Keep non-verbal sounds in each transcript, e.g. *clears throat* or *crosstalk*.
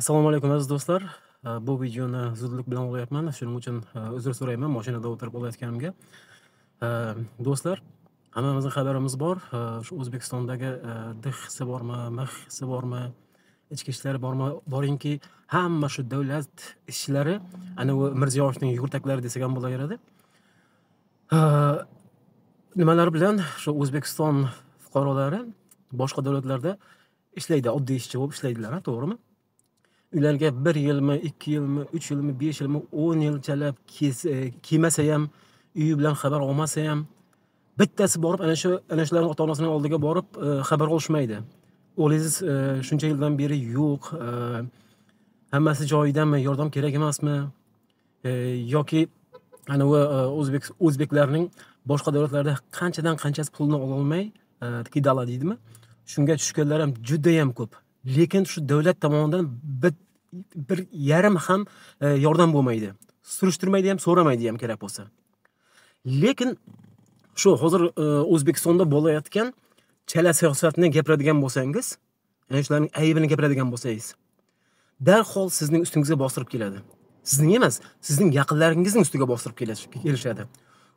assalomu alaykum aziz do'stlar bu videoni zudlik bilan olyapman shuning uchun e, uzr so'rayman mashinada o'tirib olayotganimga do'stlar hammamizning xabarimiz bor shu o'zbekistondagi e, dxsi bormi mxsi bormi ichki ishlar bormi boringki hamma shu davlat ishchilari anavi mirziyoyevning yurtaklari desak ham bo'laveradi nimalar bilan shu o'zbekiston fuqarolari boshqa davlatlarda ishlaydi oddiy ishchi bo'lib ishlaydilar to'g'rimi ularga bir yilmi ikki yilmi uch yilmi besh yilmi o'n yil chalab kiymasa e, ham uyi bilan xabar olmasa ham bittasi borib ana shu ana shularni ota onasini oldiga borib e, xabar olishmaydi o'g'lingiz e, shuncha yildan beri yo'q hammasi joyidami yordam kerak emasmi yoki anavi o'zbek o'zbeklarning boshqa davlatlarda qanchadan qanchasi pulni ololmay kidala deydimi shunga tushganlar ham judayam ko'p lekin shu davlat tomonidan bir yarim ham e, yordam bo'lmaydi surishtirmaydi ham so'ramaydi ham kerak bo'lsa lekin shu hozir e, o'zbekistonda bo'layotgan chala siyosatni gapiradigan bo'lsangiz ya'ni shularning aybini gapiradigan bo'lsangiz darhol sizning ustingizga bostirib keladi sizning emas sizning yaqinlaringizning ustiga bostirib kelishadi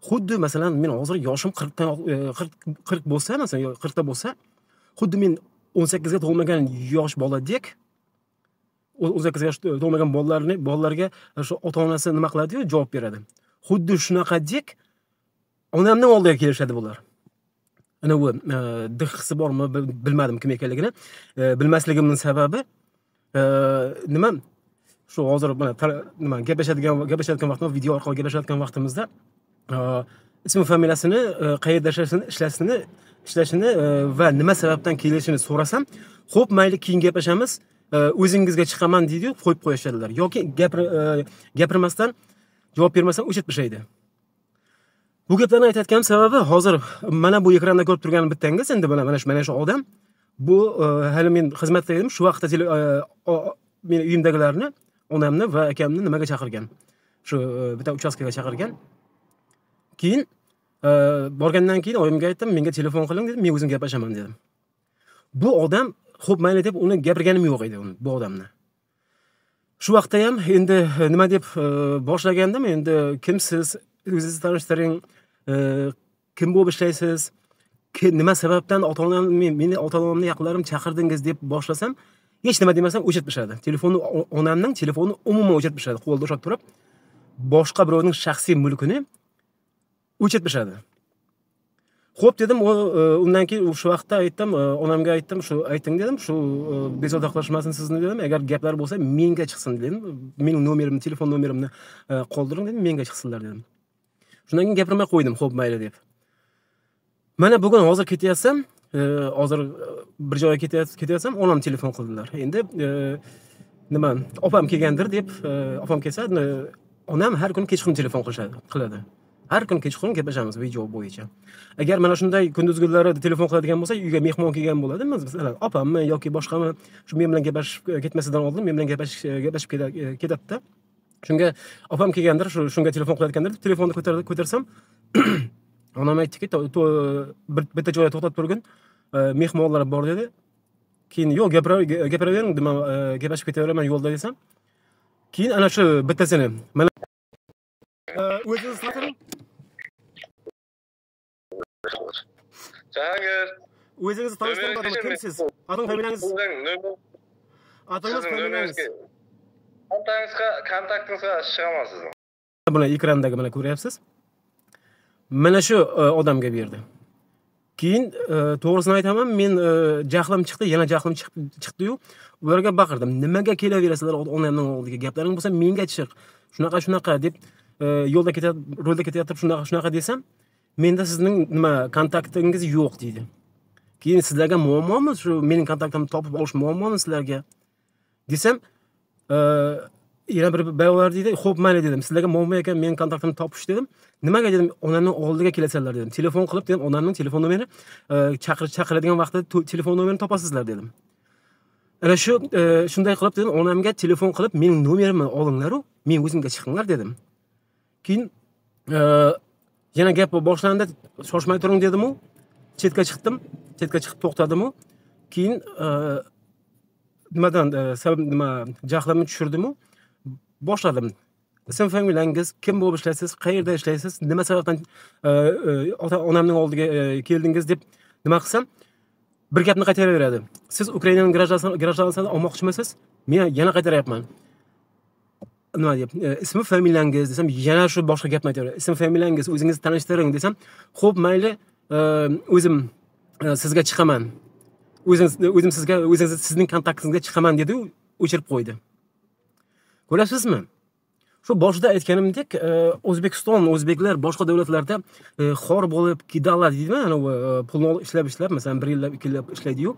xuddi masalan men hozir yoshim qirqdan e, qirq qirq bo'lsa masalan qirqda bo'lsa xuddi men o'n sakkizga to'lmagan yosh boladek o'n sakkizga yosh to'lmagan bolalarni bolalarga shu ota onasi nima qiladiyu javob beradi xuddi shunaqadek onamni oldiga kelishadi bular u e, dihqisi bormi bilmadim kim ekanligini e, bilmasligimni sababi e, nima shu hozir mana nima gaplashadigan gaplashayotgan vaqtda video orqali gaplashayotgan vaqtimizda ismi familiyasini qayerda ishlashini ishlashini e, va nima sababdan kelishini so'rasam ho'p mayli keyin gaplashamiz e, o'zingizga chiqaman deydiyu qo'yib qo'yishadilar yoki e, gapirmasdan javob bermasdan o'chirib tashlaydi bu gaplarni aytayotganim sababi hozir mana bu ekranda ko'rib turgan bittangiz endi mana mana shu mana shu odam bu hali men xizmatda edim shu vaqtda meni uyimdagilarni onamni va akamni nimaga chaqirgan shu bitta uchastkaga chaqirgan keyin borgandan keyin oyimga aytdim menga telefon qiling dedim men o'zim gaplashaman dedim bu odam xo'p mayli deb uni gapirganim yo'q edi bu odamni shu vaqtda ham endi e, nima deb e, boshlagandim endi kimsiz o'zingizni tanishtiring e, kim bo'lib ishlaysiz nima sababdan ota onam meni ota onamni yaqinlarim chaqirdingiz deb boshlasam hech nima demasdan o'chirtishadi telefonni onamning telefonini umuman o'chirtishadi qo'lida ushlab turib boshqa birovning shaxsiy mulkini o'chirtirishadi ho'p xo'p dedim e, undan keyin o'sha vaqtda aytdim e, onamga aytdim shu ayting dedim shu e, bezovta qilishmasin sizni dedim agar gaplar bo'lsa menga chiqsin dedim meni nomerimni telefon nomerimni qoldiring dedim menga chiqsinlar dedim shundan keyin gapirmay qo'ydim ho'p mayli deb mana bugun hozir ketyapsam hozir bir joyga ketyapsam onam telefon qildilar endi nima opam kelgandir deb opam kelsa onam har kuni kechqurun telefon qilishadi qiladi har kuni kechqurun gaplashamiz video bo'yicha agar mana shunday kunduzgi kunlari telefon qiladigan bo'lsak uyga mehmon kelgan bo'ladi masalan opammi yoki boshqami shu men bilan gaplashib e, ketmasidan oldin men bilan e, gaplashib ketadida e, shunga opam kelgandir shu shunga telefon qilayotgandir telefonni ko'tarsam *clears throat* onam aytdiki bitta joyda to'xtab turgin mehmonlar bor dedi keyin yo'q gapiravering man gaplashib ketaveraman yo'lda desam keyin ana shu bittasini mana o'zingiz Cihangir. O'zingizni tanishtiring barobar kimsiz? Ati familiyangiz? Atingiz familiyangiz? Kontaktingizga kontaktingizga chiqaman sizni. Mana ekrandagi mana ko'ryapsiz. Mana shu odamga berdi. keyin to'g'risini aytaman men jahlim chiqdi yana jahlim chiqdiyu ularga baqirdim nimaga kelaverasizlar onamni oldiga gaplaring bo'lsa menga chiq shunaqa shunaqa deb yo'lda ketib yo'lda ketayotib shunaqa shunaqa desam menda sizning nima kontaktingiz yo'q deydi keyin sizlarga muammomi shu mening kontaktimni topib olish muammomi sizlarga desam e, yana bir boyalar deydi ho'p mayli dedim sizlarga muammo ekan meni kontaktimni topish dedim nimaga dedim onamni oldiga kelasanlar dedim telefon qilib dedim onamni telefon nomerini e, chaqiradigan vaqtda telefon nomerini topasizlar dedim ana shu e, shunday qilib dedim onamga telefon qilib mening nomerimni olinglaru men o'zimga chiqinglar dedim keyin yana gap boshlandi shoshmay turing dedimu chetga chiqdim chetga chiqib to'xtadimu keyin e, nimadan e, sabab nima jahlimni tushirdimu boshladim ism familiyangiz kim bo'lib ishlaysiz qayerda ishlaysiz nima sababdan e, ota onamning oldiga keldingiz deb nima qilsam bir gapni qaytaraveradi siz ukrainaning grajdanligini olmoqchimisiz men yana qaytaryapman nima deyapti e, ismi familiyangiz desam yana shu boshqa gapni aytaveradi ism familiyangiz o'zingizni tanishtiring desam ho'p mayli e, o'zim e, sizga chiqaman o'zim o'zim sizga o'zingiz sizning kontaktingizga chiqaman dedi o'chirib qo'ydi ko'rasizmi shu boshida aytganimdek o'zbekiston o'zbeklar boshqa davlatlarda xor bo'lib kidala deydimi anavi pulni ishlab ishlab masalan bir yillab ikki yillab ishlaydiyu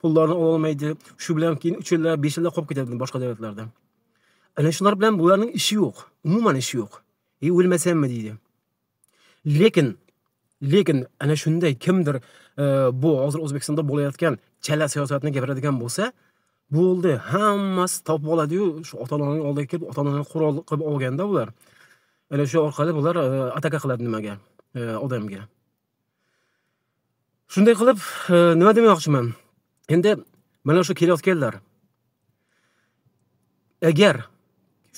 pullarini ololmaydi shu bilan keyin uch yillab besh yillab qolib ketadi boshqa davlatlarda ana shular bilan bularning ishi yo'q umuman ishi yo'q e o'lmasammi deydi lekin lekin ana shunday kimdir e, bu hozir o'zbekistonda bo'layotgan chala siyosatni gapiradigan bo'lsa bo'ldi hammasi topib oladiyu shu ota onaning oldiga kelib ota onani qurol qilib olganda ular ana shu orqali bular e, ataka qiladi nimaga e, odamga shunday qilib nima demoqchiman endi mana shu kelayotganlar agar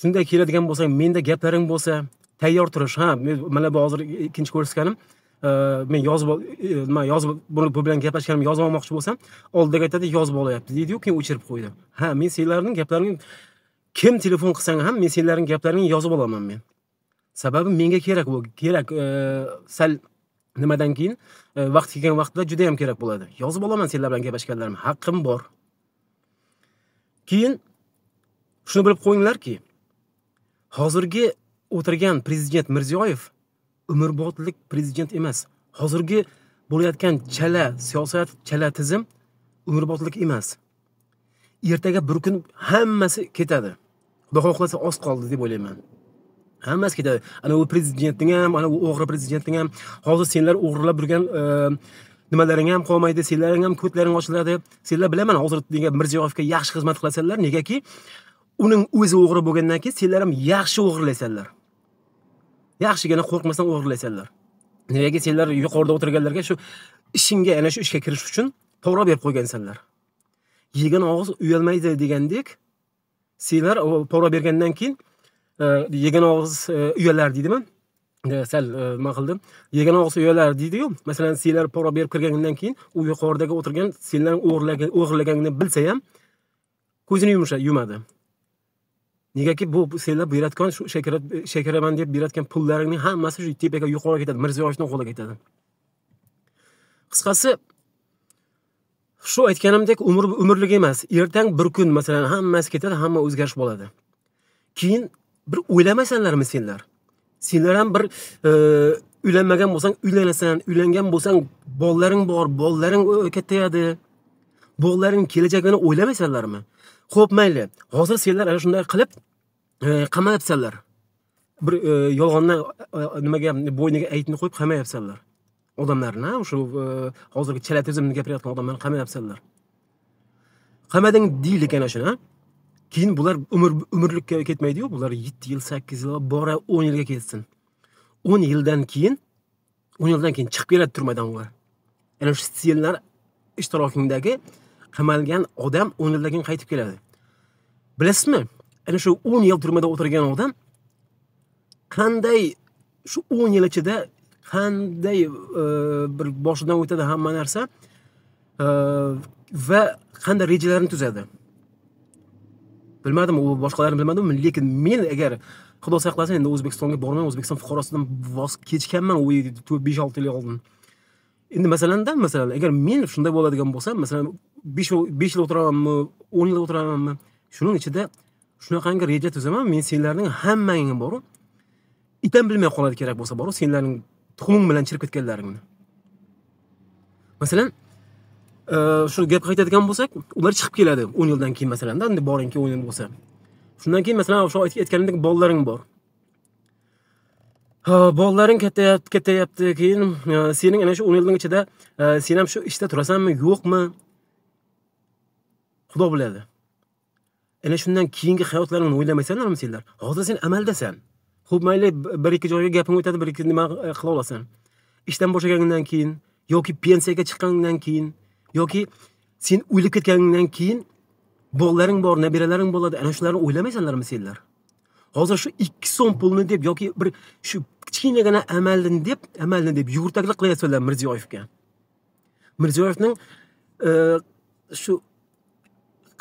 shunday keladigan bo'lsang menda gaplaring bo'lsa tayyor turish ha mana bu hozir ikkinchi ko'rsatganim e, men yozib e, nima yozib buni bu bilan gaplashganimni yozib olmoqchi bo'lsam oldidagi aytadi yozib olyapti deydiyu keyin o'chirib qo'ydi ha men senlarni gaplaringni kim telefon qilsang ham men senlarni gaplaringni yozib olaman men sababi menga kerak bu kerak e, sal nimadan keyin vaqt kelgan vaqtda juda yam kerak bo'ladi yozib olaman senlar bilan gaplashganlarimni haqqim bor keyin shuni bilib qo'yinglarki hozirgi o'tirgan prezident mirziyoyev umrbodlik prezident emas hozirgi bo'layotgan chala siyosat chala tizim umrbodlik emas ertaga bir kun hammasi ketadi xudo xohlasa oz qoldi deb o'ylayman hammasi ketadi ana u prezidentning ham ana u o'g'ri prezidentning ham hozir senlar o'g'irlab yurgan e, nimalaring ham qolmaydi senlaring ham ko'tlaring ochiladi senlar bilaman hozir nega mirziyoyevga yaxshi xizmat qilasanlar negaki uning o'zi o'g'ri bo'lgandan keyin senlar ham yaxshi o'g'irlaysanlar yaxshigina qo'rqmasdan o'g'irlaysanlar negaki senlar yuqorida o'tirganlarga shu ishingga ana shu ishga kirish uchun to'g'ri berib qo'ygansanlar yegan og'iz uyalmaydi degandek senlar pora bergandan keyin e, yegan og'iz e, uyalar deydimi e, sal nima qildim yegan og'iz uyalar deydiyu masalan senlar pora berib kirgandan keyin u yuqoridagi o'tirgan senlar o'g'irlaganini bilsa ham ko'zini yumadi negaki bu senlar berayotgan shu shakara shakaraman deb berayotgan pullaringning hammasi shu tepaga yuqoriga ketadi mirziyoyevni qo'liga ketadi qisqasi shu aytganimdek umr umrlik emas ertang bir kun masalan hammasi ketadi hamma o'zgarish bo'ladi keyin bir o'ylamaysanlarmi senlar senlar ham bir e, uylanmagan bo'lsang uylanasan uylangan bo'lsang bolalaring bor bolalaring e, kattayadi bolalaring kelajagini o'ylamaysanlarmi xo'p mayli hozir senlar ana shunday qilib e, qamayapsanlar bir e, yolg'ondan e, nimaga bo'yniga aytni qo'yib qamayapsanlar odamlarni o'sha hozirgi chala tizimni gapirayotgan odamlarni qamayapsanlar qamading deylik ana shuni keyin bular umr umrlikka ketmaydiyu bular yetti yil sakkiz yil bora o'n yilga ketsin o'n yildan keyin o'n yildan keyin chiqib keladi turmadan ular ana shu senlar ishtirokingdagi qamalgan odam o'n yildan keyin qaytib keladi bilasizmi ana shu o'n yil turmada o'tirgan odam qanday shu o'n yil ichida qanday e, bir boshidan o'tadi hamma narsa e, va qanday rejalarni tuzadi bilmadim u boshqalarni bilmadim lekin men agar xudo saqlasin endi o'zbekistonga borman o'zbekiston fuqarosidan voz kechganman u to'rt besh olti yil oldin endi masalanda masalan agar men shunday bo'ladigan bo'lsam masalan besh yil o'tiramanmi o'n yil o'tiramanmi shuning ichida shunaqangi reja tuzaman men senlarning hammangni boru itam bilmay qoladi kerak bo'lsa boru senlarning tuxuming bilan chirib ketganlaringni masalan e, shu gapga qaytadigan bo'lsak ular chiqib keladi o'n yildan keyin masalanda endi boringki o'n yil bo'lsa shundan keyin masalan shu aytganimdek bolalaring bor bolalaring kattayapti kattayapti keyin e, sening ana shu o'n yilning ichida e, sen ham shu ishda turasanmi yo'qmi xudo biladi ana shundan keyingi hayotlaringni o'ylamaysanlarmi senlar hozir sen amaldasan ho'p mayli bir ikki joyga gaping o'tadi bir ikki nima e, qila olasan ishdan bo'shaganingdan keyin yoki pensiyaga chiqqaningdan keyin yoki sen o'lib ketganingdan keyin bolalaring bor nabiralaring bo'ladi ana shularni o'ylamaysanlarmi senlar hozir shu ikki so'm pulni deb yoki bir shu kichkinagina amalni deb amalni deb yugurtaklik qilyapsanlar mirziyoyevga mirziyoyevning e, shu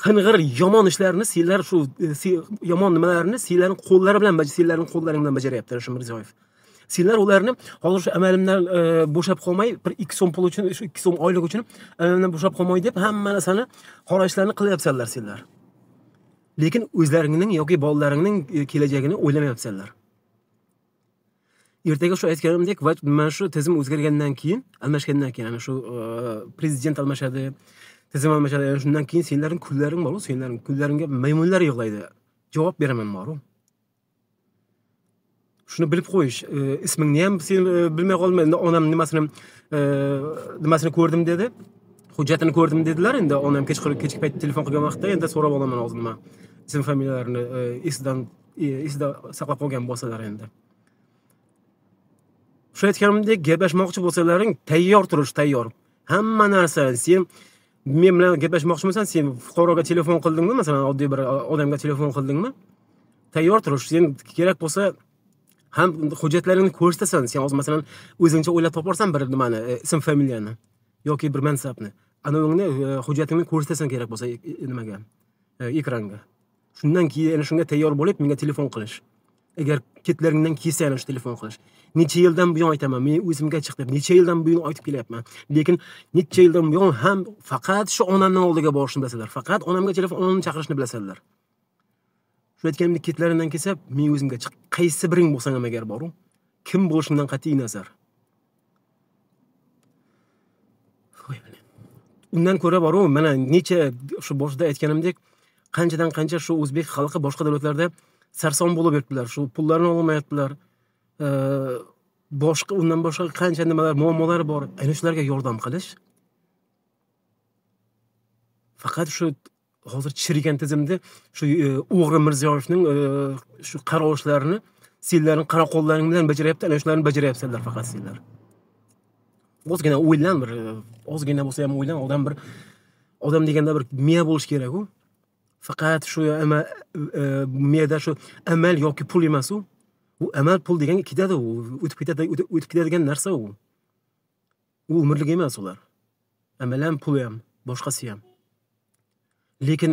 qing'ir yomon ishlarni senlar shu e, yomon nimalarni senlarni qo'llari bilan senlarning qo'llaring bilan bajaryapti alisher mirziyoyev senlar ularni hozir shu amalimdan e, bo'shab qolmay bir ikki so'm pul uchun shu ikki so'm oylik uchun amalimdan bo'shab qolmay deb hamma narsani xorijlarni qilyapsanlar senlar lekin o'zlaringning yoki bolalaringning e, kelajagini o'ylamayapsanlar ertaga shu aytganimdek va mana shu tizim o'zgargandan keyin almashgandan keyin ana shu prezident almashadi tizim almashadi shu shundan keyin senlarni kunlaring boru senlarni kunlaringga maymunlar yig'laydi javob beraman boru shuni bilib qo'yish e, ismingni ham sen e, bilmay qolma endi onam nimasini e, nimasini ko'rdim dedi hujjatini ko'rdim dedilar endi onam kechqurun kechki payt telefon qilgan vaqtda endi so'rab olaman hozir nima ism familiyalarini esidan esida saqlab qolgan bo'lsalar endi shu aytganimdek gaplashmoqchi bo'lsalaring tayyor turish tayyor hamma narsa sen men bilan gaplashmoqchimisan sen fuqaroga telefon qildingmi masalan oddiy bir odamga telefon qildingmi tayyor turish sen kerak bo'lsa ham hujjatlaringni ko'rsatasan sen hozir masalan o'zingcha o'ylab toparsan bir nimani e, ism familiyani yoki bir mansabni anavingni e, hujjatingni ko'rsatasan kerak bo'lsa e, nimaga ekranga shundan keyin shunga tayyor bo'lib menga telefon qilish agar ketlaringdan kelsa ana shu telefon qilish necha yildan buyon aytaman men o'zimga chiq deb necha yildan buyon aytib kelyapman lekin necha yildan buyon ham faqat shu onamni oldiga borishni bilasizlar faqat onamga telefon onamni chaqirishni bilasizlar shu aytganimda ketlaringdan kelsa men o'zimga chiq qaysi biring bo'lsang ham agar boru kim bo'lishimdan qat'iy nazar undan ko'ra boru mana necha shu boshida aytganimdek qanchadan qancha shu o'zbek xalqi boshqa davlatlarda sarson bo'lib yuribdilar shu pullarini ololmayaptilar boshqa undan boshqa qancha nimalar muammolari bor ana shularga yordam qilish faqat shu hozir chirigan tizimda shu e, o'g'ri mirziyoyevning e, shu qarovchilarini senlarni qaraqo'llaring bilan bajaryapti ana shularni bajaryapsanlar faqat senlar ozgina o'ylan bir e, ozgina bo'lsa ham o'ylan odam bir odam deganda bir miya bo'lishi kerak-ku faqat shu amal miyada shu amal yoki pul emas u u amal pul degan ketadi u o'tib ketadi o'tib ketadigan narsa u u umrlik emas ular amal ham pul ham boshqasi ham lekin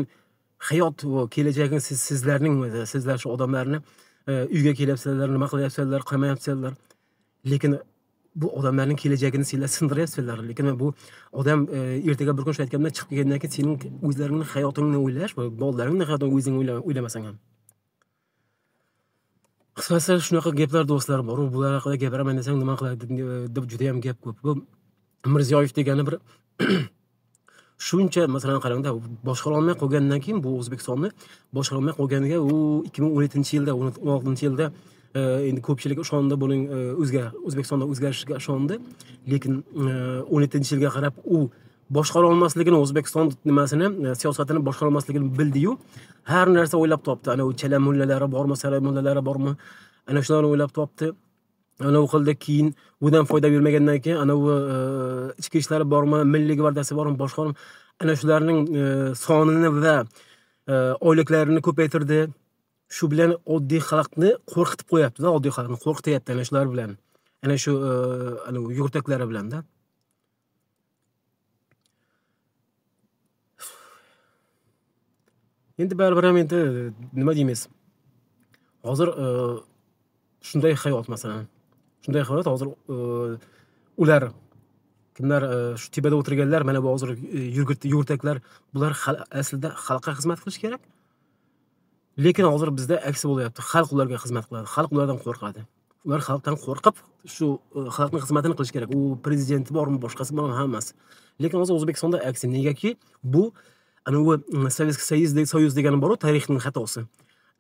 hayot va kelajaging siz sizlarning sizlar shu odamlarni uyga kelyapsizlar nima qilyapsizlar qilmayapsizlar lekin bu odamlarning kelajagini senlar sindiryapsizlar lekin bu odam e, ertaga bir kun shu aytganda chiqib kelgandan keyin sening o'zlaringni hayotingni o'ylash va bolalaringni hayotini o'zing o'ylamasang ham qisqasi shunaqa gaplar do'stlar bor bular haqida gapiraman desang nima qiladi e, deb judayam gap ko'p bu mirziyoyev degani bir *clears throat* shuncha masalan qarangda boshqara olmay qolgandan keyin bu o'zbekistonni boshqara olmay qolganiga u ikki ming o'n yettinchi yilda o'n oltinchi yilda endi ko'pchilik o'shanda buning e, o'zga o'zbekistonda o'zgarishiga ishondi lekin e, o'n yettinchi yilga qarab u boshqara olmasligini o'zbekiston nimasini e, siyosatini boshqara olmasligini bildiyu har narsa o'ylab topdi anavi chala mullalari bormi sara mullalari bormi ana shularni o'ylab topdi anavi qildi keyin udan foyda bermagandan keyin anavi ichki ishlari bormi milliy gvardiyasi bormi boshqa ana shularning sonini va oyliklarini ko'paytirdi shu bilan oddiy xalqni qo'rqitib qo'yaptida oddiy xalqni qo'rqityapti ana shular bilan ana shu e, yurtaklari bilanda endi baribir ham endi nima deymiz hozir e, shunday hayot masalan shunday hayot hozir e, ular kimlar shu tepada o'tirganlar mana bu hozir yurtaklar bular aslida xalqqa xizmat qilishi kerak lekin hozir bizda aksi bo'lyapti xalq ularga xizmat qiladi xalq ulardan qo'rqadi ular xalqdan qo'rqib shu e, xalqni xizmatini qilish kerak u prezidenti bormi boshqasi bormi hammasi lekin hozir o'zbekistonda aksi negaki bu anavi sovetskiy союз союз degani boru tarixning xatosi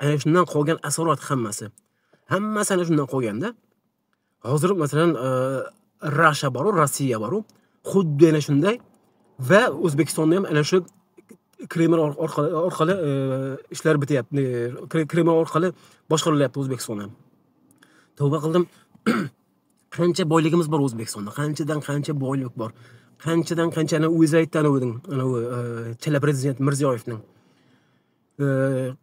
ana shundan qolgan asorat hammasi hammasi ana shundan qolganda hozir masalan e, rasha boru rossiya boru xuddi ana shunday va o'zbekistonda ham ana shu kremer orqali e, ishlar bityapti kremer orqali boshqarilyapti o'zbekiston ham tavba qildim *clears throat* qancha boyligimiz bor o'zbekistonda qanchadan qancha boylik bor qanchadan qancha ana o'zi aytdi anavi anavi e, chala prezident mirziyoyevning e,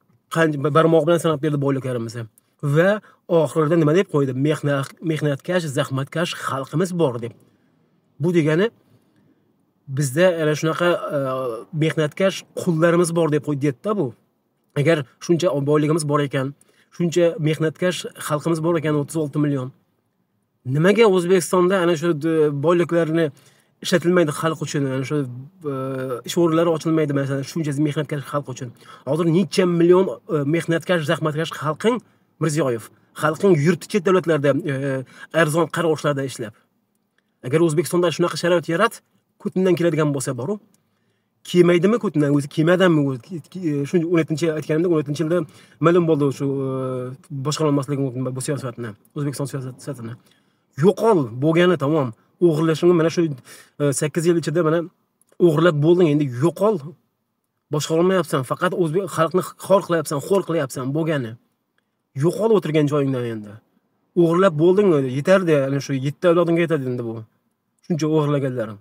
barmoq bilan sanab berdi boyliklarimizni va oxirida nima deb qo'ydi mehnatkash zahmatkash xalqimiz bor deb bu degani bizda ana shunaqa e, mehnatkash qullarimiz bor deb deydida bu agar shuncha boyligimiz bor ekan shuncha mehnatkash xalqimiz bor ekan o'ttiz olti million nimaga o'zbekistonda ana shu boyliklarni ishlatilmaydi xalq uchun ana shu e, ish o'rinlari ochilmaydi masalan shuncha mehnatkash xalq uchun hozir necha million e, mehnatkash zahmatkash xalqing mirziyoyev xalqing yurti chet davlatlarda arzon qarorishlarda ishlab agar o'zbekistonda shunaqa sharoit yarat ko'tindan keladigan bo'lsa boru kiymaydimi ko'tindan o'zi kiymadimi e, shu o'n yettinchi aytganimda o'n yettinchi yilda ma'lum bo'ldi shu e, boshqarolmasligim bu siyosatni o'zbekiston siyosatini yo'qol bo'lgani tamom o'g'irlashing mana shu e, sakkiz yil ichida mana o'g'irlab bo'lding endi yo'qol boshqara olmayapsan faqat o'zbek xalqni xor qilyapsan xo'r qilyapsan bo'lgani yo'qol o'tirgan joyingdan endi o'g'irlab bo'lding yetardi ana shu yetti avlodingga yetadi endi bu shuncha o'g'irlaganlarim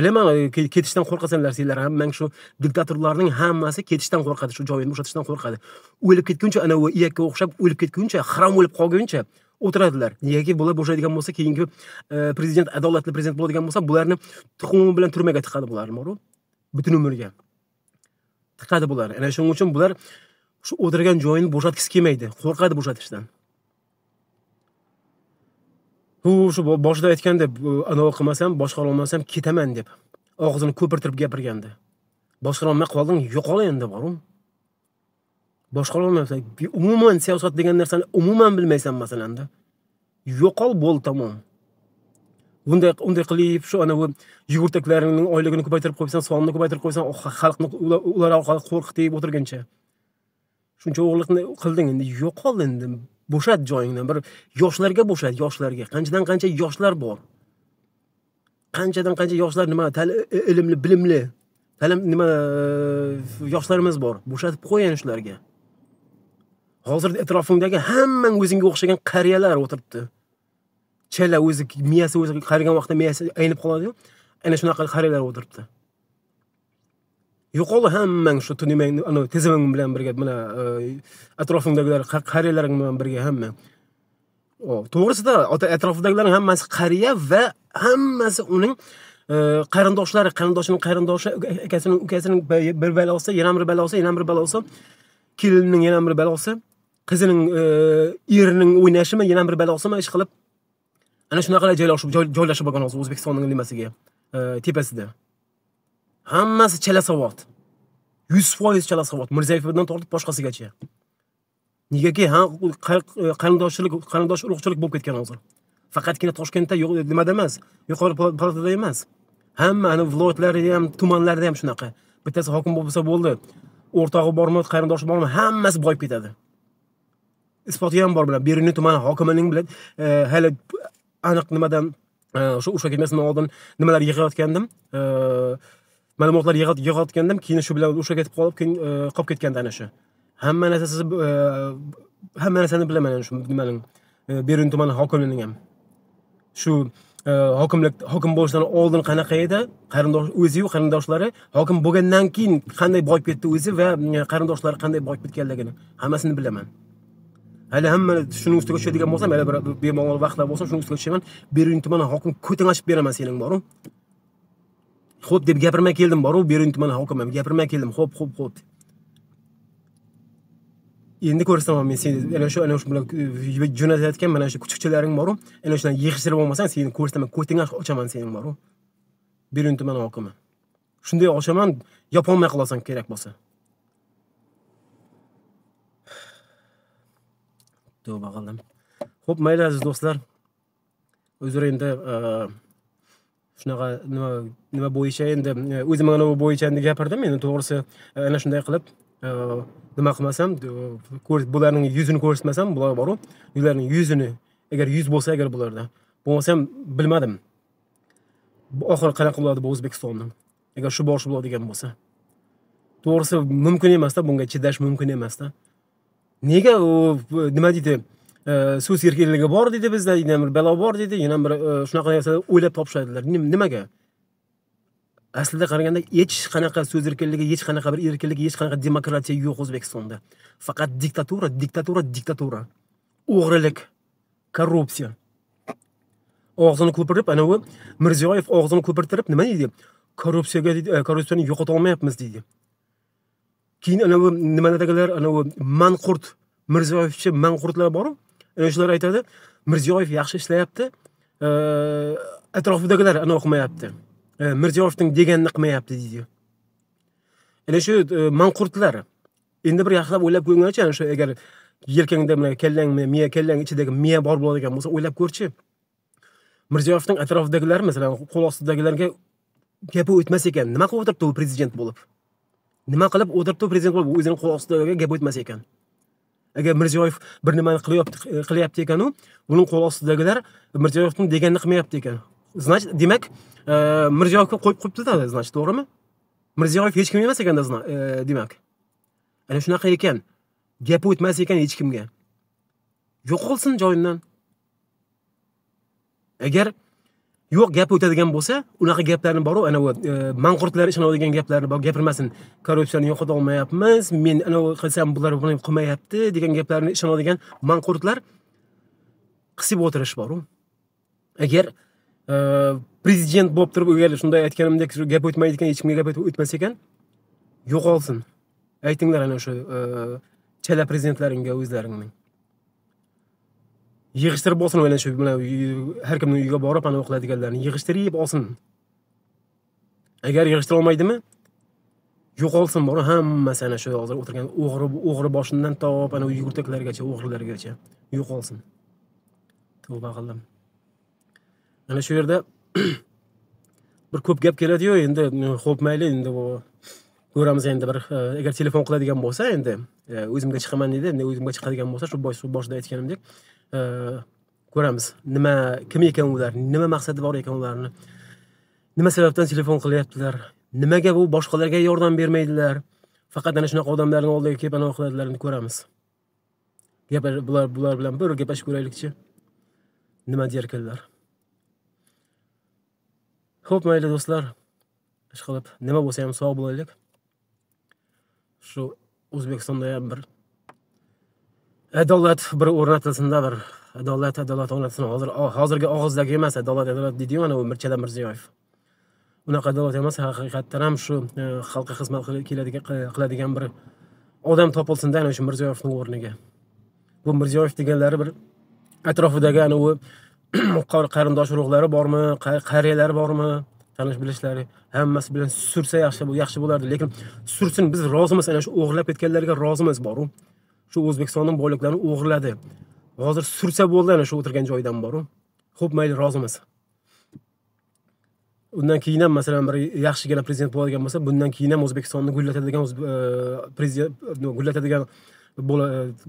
bilaman e, ketishdan qo'rqasanlar sizlar hammang shu diktatorlarning hammasi ketishdan qo'rqadi shu joyini bo'shatishdan qo'rqadi o'lib ketguncha ana u iyakka o'xshab o'lib ketguncha xrom o'lib qolguncha o'tiradilar negaki bular bo'shaydigan bo'lsa keyingi e, prezident adolatli prezident bo'ladigan bo'lsa bularni tuxumi bilan turmaga tiqadi bularni bor butun umrga tiqadi bular ana shuning uchun bular shu o'tirgan joyini bo'shatgisi kelmaydi qo'rqadi bo'shatishdan u shu boshida aytganda anavi qilmasam boshqara olmasam ketaman deb og'zini ko'pirtirib gapirgandi boshqarolmay qolding yo'qol endi boru boshqarolmayapsan umuman siyosat degan narsani umuman bilmaysan masalanda yo'qol bo'l tamom bunday unday qilib shu anavi yugurtaklaringning oyligini ko'paytirib qo'ysan sonini ko'paytirib qo'ysan xalqni ular orqali qo'rqitib o'tirguncha shuncha o'g'irlikni qilding endi yo'qol endi bo'shat joyingdan bir yoshlarga bo'shat yoshlarga qanchadan qancha yoshlar bor qanchadan qancha yoshlar nima ilmli bilimli talim nima e, yoshlarimiz bor bo'shatib qo'ying shularga hozir atrofingdagi hammang o'zingga o'xshagan qariyalar o'tiribdi chala o'zi miyasi o'zi qarigan vaqtda miyasi aynib qoladiyu ana shunaqa qariyalar o'tiribdi yo'qoldi hammang shu tunimang anavi tezamang bilan birga mana e, atrofingdagilar qariyalaring bilan birga hamma to'g'risida ota atrofidagilarning hammasi qariya va hammasi uning e, qarindoshlari qarindoshini qarindoshi akasini ukasini bir balosi yana bir balosi yana bir balosi kelinning yana bir balosi qizining e, erining o'ynashimi yana bir balosimi ishqilib ana shunaqalar joylashib joylashib olgan hozir o'zbekistonning nimasiga tepasida hammasi chala savod yuz foiz chala savod mirzaevdan tortib boshqasigacha negaki ha qarindoshchilik qarindosh urug'chilik bo'lib ketgan hozir faqatgina toshkentda nimada emas yuqori palatada emas hamma ana viloyatlarda ham tumanlarda ham shunaqa bittasi hokim bo'lsa bo'ldi o'rtog'i bormi qarindoshi bormi hammasi boyib ketadi isboti ham bor bilan beruniy tumani hokimining bilan e, hali aniq nimadan o'sha e, urushga ketmasdan oldin nimalar yig'ayotgandim e, ma'lumotlar yig'otgandim keyin shu bilan o'sha ketib qolib keyin e, qolib ketgandi ana shu hamma narsasi e, hamma narsani bilaman shu nimani e, berun tumani hokimini ham shu hokimlik hokim bo'lishdan oldin qanaqa edi qarindosh o'ziyu qarindoshlari hokim bo'lgandan keyin qanday boyib ketdi o'zi va qarindoshlari qanday boyib ketganligini hammasini bilaman hali hamma shuni ustiga tushadigan bo'lsam hali bir bemalol vaqtlar bo'lsa shuni ustiga tushaman berun tumani hokim ochib beraman sening boring xo'p deb gapirmay keldim borov berun tumani hokimi gapirmay keldim xo'p xo'p xo'p endi ko'rsam, men seni ana shu ana shu bilan jo'natayotgan mana shu kuchukchalaring boru ana shularni yig'ishtirib olmasang seni ko'rsataman ko'tingni ochaman seni boru berun tumani hokimi shunday ochaman yopolmay qolasan kerak bo'lsa tavba qildim xo'p mayli aziz do'stlar o'zaro endi shunaqa nima nima bo'yicha endi o'zim manovi bo'yicha endi gapirdim endi to'g'risi ana shunday qilib nima qilmasam bularning yuzini ko'rsatmasam bular boru ularning yuzini agar yuz bo'lsa agar bularda bo'lmasam bilmadim oxiri qanaqa bo'ladi bu o'zbekistonni agar shu borish bo'ladigan bo'lsa to'g'risi mumkin emasda bunga chidash mumkin emasda nega u nima deydi suv erkinligi bor deydi bizda yana bir balo bor deydi yana bir shunaqa narsalar o'ylab topishadilar nimaga aslida qaraganda hech qanaqa so'z erkinligi hech qanaqa bir erkinlik hech qanaqa demokratiya yo'q o'zbekistonda faqat diktatura diktatura diktatura o'g'rilik korrupsiya og'zini ko'pirib anavi mirziyoyev og'zini ko'pirtirib nima deydi korrupsiyaga deydi korrupsiyani yo'qotolmayapmiz deydi keyin anavi nimadagilar anavi manqurt mirziyoyevchi manqurtlar boru shular aytadi mirziyoyev yaxshi ishlayapti e, atrofidagilar anavi qilmayapti e, mirziyoyevning deganini qilmayapti deydi ana shu e, manqurtlar endi bir yaxshilab o'ylab ko'rguncha ana shu agar yelkangda mana kallang miya kallang ichidagi miya bor bo'ladigan bo'lsa o'ylab ko'rchi mirziyoyevning atrofidagilar masalan qo'l ostidagilarga gapi o'tmas ekan nima qilib o'tiribdi u prezident bo'lib nima qilib o'tiribdi prezident bo'lib o'zini qo'l ostidagiga gap o'tmas ekan agar mirziyoyev bir nimani qilyapti ekanu buning qo'l ostidagilar mirziyoyevni deganini qilmayapti ekan значит demak э, mirziyoyevga qo'yib qo'yibdida значит to'g'rimi mirziyoyev hech kim emas ekanda э, demak ana shunaqa ekan gapi o'tmas ekan hech kimga yo'qolsin joyidan agar yo'q gap o'tadigan bo'lsa unaqa gaplarni boru anavi e, manqurtlar ishonadigan gaplarni gapirmasin korrupsiyani yo'qota olmayapmiz men anavi qilsam bular buni qilmayapti degan gaplarni ishonadigan manqurtlar qisib o'tirish boru agar e, prezident bo'lib turib agar shunday aytganimdek shu gap o'tmaydi ekan hech kimga gap o'tmas ekan yo'qolsin aytinglar ana o'sha e, chala prezidentlaringga o'zlaringning yig'ishtirib olsin mana shu mana har kimni uyiga borib anavi qiladiganlarni yig'ishtirib olsin agar yig'ishtira olmaydimi yo'qolsin bor hammasi ana shu hozir o'tirgan o'g'ri o'g'ri boshidan to ana yugurtaklargacha o'g'rilargacha yo'qolsin tavba qildim ana shu yerda *clears throat* bir ko'p gap keladiyu endi ho'p e, mayli endi ko'ramiz endi bir e, agar telefon qiladigan bo'lsa endi e, o'zimga chiqaman deydi endi o'zimga chiqadigan bo'lsa shu boshida aytganimdek Э, ko'ramiz nima kim ekan ular nima maqsadi bor ekan ularni nima sababdan telefon qilyaptilar nimaga bu boshqalarga yordam bermaydilar faqat ana shunaqa odamlarni oldiga kelib anaqa ko'ramiz gapir bular bular bilan bir gaplashib ko'raylikchi nima derkanlar ho'p mayli do'stlar ishqilib nima bo'lsa ham sog' bo'laylik shu o'zbekistonda ham bir adolat bir bir adolat adolat o'rnatilsin hozir hozirgi og'izdagi emas adolat adolat deydiyu mana u mirchada mirziyoyev unaqa adolat emas haqiqatdan ham shu e, xalqqa xizmat qiladigan bir odam topilsinda ana shu mirziyoyevni o'rniga bu mirziyoyev deganlari bir atrofidagi ana u *clears throat* qarindosh urug'lari bormi qariyalari bormi tanish bilishlari hammasi bilan sursa yaxshi yaxshi bo'lardi lekin sursin biz rozimiz ana shu o'g'irlab ketganlarga rozimiz boru shu o'zbekistonning boyliklarini o'g'irladi hozir sursa bo'ldi ana shu o'tirgan joyidan boru xo'p mayli rozimiz undan keyin ham masalan bir yaxshigina prezident bo'ladigan bo'lsa bundan keyin ham o'zbekistonni gullatadigan e, prezident gullatadigan e,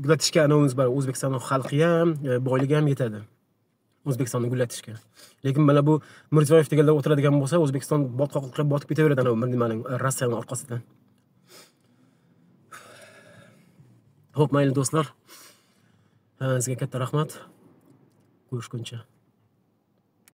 gullatishga anovimiz bor o'zbekistonni xalqi ham e, boyligi ham yetadi o'zbekistonni gullatishga lekin mana bu mirziyoyev deganlar o'tiradigan bo'lsa o'zbekiston botqoqlikqa botib ketaveradi anavi nimani rossiyani orqasidan ho'p mayli do'stlar sizga katta rahmat ko'rishguncha